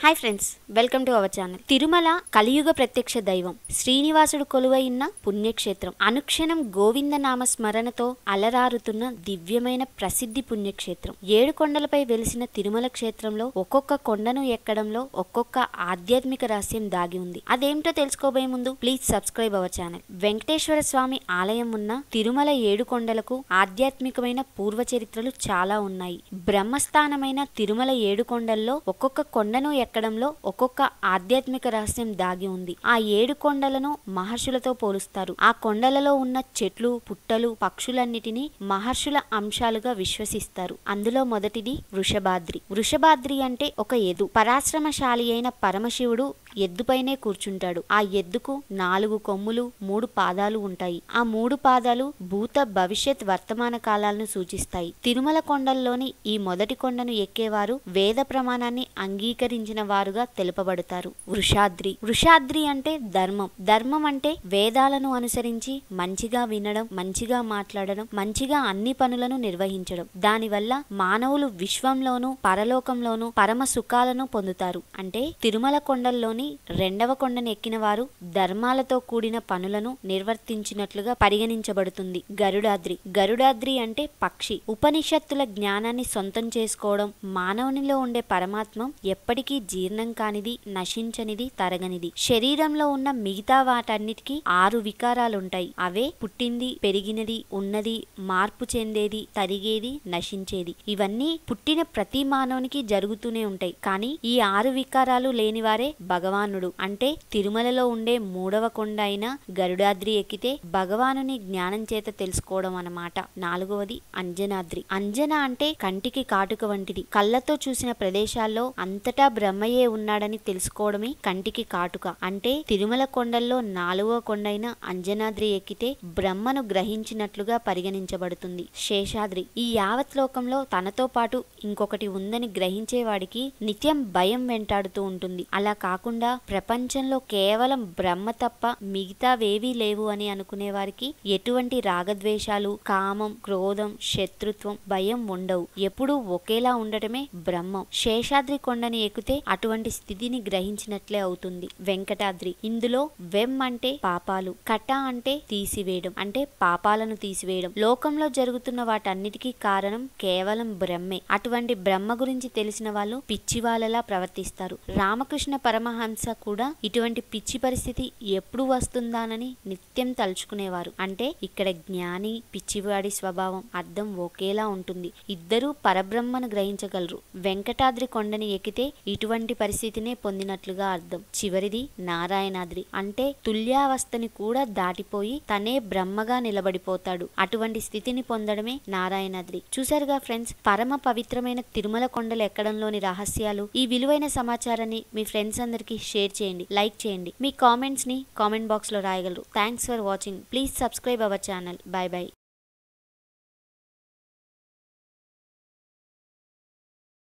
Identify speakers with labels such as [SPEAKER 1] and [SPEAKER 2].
[SPEAKER 1] hi friends welcome to our channel Tirumala కలియుగ ప్రత్యక్ష దైవం శ్రీనివాసుడు కొలువైన పుణ్యక్షేత్రం అనుక్షణం గోవింద నామ స్మరణతో అలరారుతున్న దివ్యమైన ప్రసిద్ధి పుణ్యక్షేత్రం ఏడు కొండలపై వెలిసిన తిరుమల క్షేత్రంలో ఒక్కొక్క కొండను ఎక్కడంలో ఒక్కొక్క ఆధ్యాత్మిక రహస్యం దాగి ఉంది అదేమిటో తెలుసుకోబోయే ముందు please subscribe our channel Venkateswara Swamy ఆలయం ఉన్న తిరుమల ఏడు కొండలకు ఆధ్యాత్మికమైన పూర్వ చరిత్రలు చాలా ఉన్నాయి బ్రహ్మస్థానమైన తిరుమల ఏడు కొండల్లో ఒక్కొక్క కొండను ఎక్క ఎక్కడంలో ఒక్కొక్క ఆధ్యాత్మిక రహస్యం దాగి ఉంది ఆ ఏడు కొండలను మహర్షులతో పోలుస్తారు ఆ కొండలలో ఉన్న చెట్లు పుట్టలు పక్షులన్నిటినీ మహర్షుల అంశాలుగా విశ్వసిస్తారు అందులో మొదటిది వృషభాద్రి వృషభాద్రి అంటే ఒక ఎదు పరాశ్రమశాలి అయిన పరమశివుడు ఎద్దుపైనే కూర్చుంటాడు ఆ ఎద్దుకు నాలుగు కొమ్ములు మూడు పాదాలు ఉంటాయి ఆ మూడు పాదాలు భూత భవిష్యత్ వర్తమాన కాలాలను సూచిస్తాయి తిరుమల కొండల్లోని ఈ మొదటి కొండను ఎక్కేవారు వేద ప్రమాణాన్ని అంగీకరించిన సంబంధించిన వారుగా తెలుపబడతారు వృషాద్రి వృషాద్రి అంటే ధర్మం ధర్మం అంటే వేదాలను అనుసరించి మంచిగా వినడం మంచిగా మాట్లాడడం మంచిగా అన్ని పనులను నిర్వహించడం దానివల్ల మానవులు విశ్వంలోనూ పరలోకంలోనూ పరమ సుఖాలను పొందుతారు అంటే తిరుమల కొండల్లోని రెండవ కొండను ఎక్కిన వారు ధర్మాలతో కూడిన పనులను నిర్వర్తించినట్లుగా పరిగణించబడుతుంది గరుడాద్రి గరుడాద్రి అంటే పక్షి ఉపనిషత్తుల జ్ఞానాన్ని సొంతం చేసుకోవడం మానవునిలో ఉండే పరమాత్మ ఎప్పటికీ జీర్ణం కానిది నశించనిది తరగనిది శరీరంలో ఉన్న మిగతా వాటన్నిటికీ ఆరు వికారాలుంటాయి అవే పుట్టింది పెరిగినది ఉన్నది మార్పు చెందేది తరిగేది నశించేది ఇవన్నీ పుట్టిన ప్రతి మానవునికి జరుగుతూనే ఉంటాయి కానీ ఈ ఆరు వికారాలు లేనివారే భగవానుడు అంటే తిరుమలలో ఉండే మూడవ కొండ అయిన గరుడాద్రి ఎక్కితే భగవానుని జ్ఞానం చేత తెలుసుకోవడం అన్నమాట నాలుగవది అంజనాద్రి అంజన అంటే కంటికి కాటుక వంటిది కళ్ళతో చూసిన ప్రదేశాల్లో అంతటా బ్రహ్మ అమ్మయ్యే ఉన్నాడని తెలుసుకోవడమే కంటికి కాటుక అంటే తిరుమల కొండల్లో నాలుగో కొండైన అంజనాద్రి ఎక్కితే బ్రహ్మను గ్రహించినట్లుగా పరిగణించబడుతుంది శేషాద్రి ఈ యావత్ లోకంలో తనతో పాటు ఇంకొకటి ఉందని గ్రహించేవాడికి నిత్యం భయం వెంటాడుతూ ఉంటుంది అలా కాకుండా ప్రపంచంలో కేవలం బ్రహ్మ తప్ప మిగతావేవీ లేవు అని అనుకునే వారికి ఎటువంటి రాగద్వేషాలు కామం క్రోధం శత్రుత్వం భయం ఉండవు ఎప్పుడూ ఒకేలా ఉండటమే బ్రహ్మం శేషాద్రి కొండని ఎక్కితే అటువంటి స్థితిని గ్రహించినట్లే అవుతుంది వెంకటాద్రి ఇందులో వెమ్ అంటే పాపాలు కట అంటే తీసివేయడం అంటే పాపాలను తీసివేయడం లోకంలో జరుగుతున్న వాటన్నిటికీ కారణం కేవలం బ్రహ్మే అటువంటి బ్రహ్మ గురించి తెలిసిన వాళ్ళు పిచ్చి వాళ్ళలా ప్రవర్తిస్తారు రామకృష్ణ పరమహంస కూడా ఇటువంటి పిచ్చి పరిస్థితి ఎప్పుడు వస్తుందానని నిత్యం తలుచుకునేవారు అంటే ఇక్కడ జ్ఞాని పిచ్చివాడి స్వభావం అర్థం ఒకేలా ఉంటుంది ఇద్దరూ పరబ్రహ్మను గ్రహించగలరు వెంకటాద్రి కొండని ఎక్కితే ఇటువంటి అటువంటి పరిస్థితినే పొందినట్లుగా అర్థం చివరిది నారాయణాద్రి అంటే తుల్యావస్థని కూడా దాటిపోయి తనే బ్రహ్మగా నిలబడిపోతాడు అటువంటి స్థితిని పొందడమే నారాయణాద్రి చూశారుగా ఫ్రెండ్స్ పరమ పవిత్రమైన తిరుమల కొండలు ఎక్కడంలోని రహస్యాలు ఈ విలువైన సమాచారాన్ని మీ ఫ్రెండ్స్ అందరికి షేర్ చేయండి లైక్ చేయండి మీ కామెంట్స్ ని కామెంట్ బాక్స్ లో రాయగలరు thanks for watching please subscribe our channel bye bye